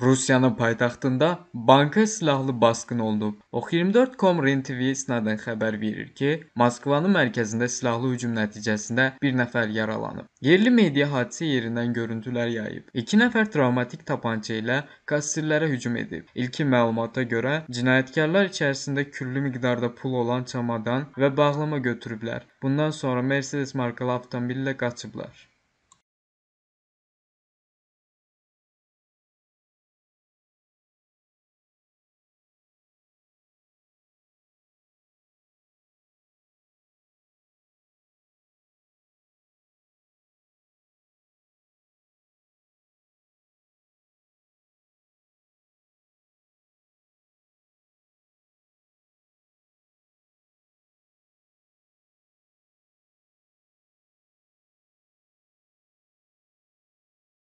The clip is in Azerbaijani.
Rusiyanın paytaxtında banka silahlı basqın olunub. Ox24.com Rentvesnadan xəbər verir ki, Moskvanın mərkəzində silahlı hücum nəticəsində bir nəfər yaralanıb. Yerli media hadisə yerindən görüntülər yayıb. İki nəfər travmatik tapança ilə kassirlərə hücum edib. İlkin məlumata görə cinayətkarlar içərisində küllü miqdarda pul olan çamadan və bağlama götürüblər. Bundan sonra Mercedes markalı avtomobillə qaçıblar.